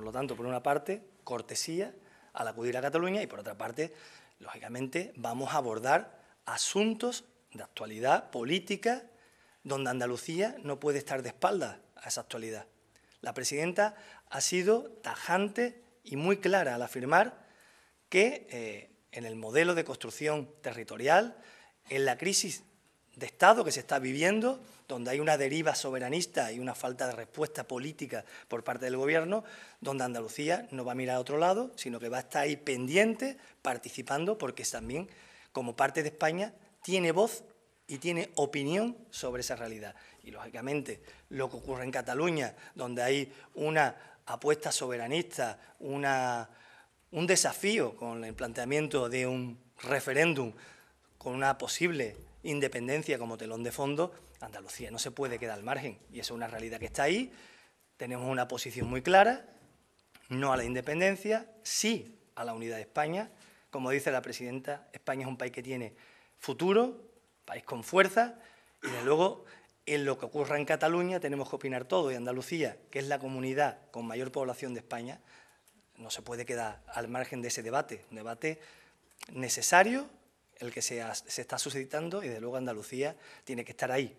Por lo tanto, por una parte, cortesía al acudir a Cataluña y por otra parte, lógicamente, vamos a abordar asuntos de actualidad política donde Andalucía no puede estar de espaldas a esa actualidad. La presidenta ha sido tajante y muy clara al afirmar que eh, en el modelo de construcción territorial, en la crisis de Estado que se está viviendo, donde hay una deriva soberanista y una falta de respuesta política por parte del Gobierno, donde Andalucía no va a mirar a otro lado, sino que va a estar ahí pendiente, participando, porque también, como parte de España, tiene voz y tiene opinión sobre esa realidad. Y, lógicamente, lo que ocurre en Cataluña, donde hay una apuesta soberanista, una, un desafío con el planteamiento de un referéndum, con una posible independencia como telón de fondo, Andalucía no se puede quedar al margen. Y eso es una realidad que está ahí. Tenemos una posición muy clara, no a la independencia, sí a la unidad de España. Como dice la presidenta, España es un país que tiene futuro, país con fuerza, y luego en lo que ocurra en Cataluña tenemos que opinar todo, y Andalucía, que es la comunidad con mayor población de España, no se puede quedar al margen de ese debate, un debate necesario, el que se, se está suscitando y, de luego, Andalucía tiene que estar ahí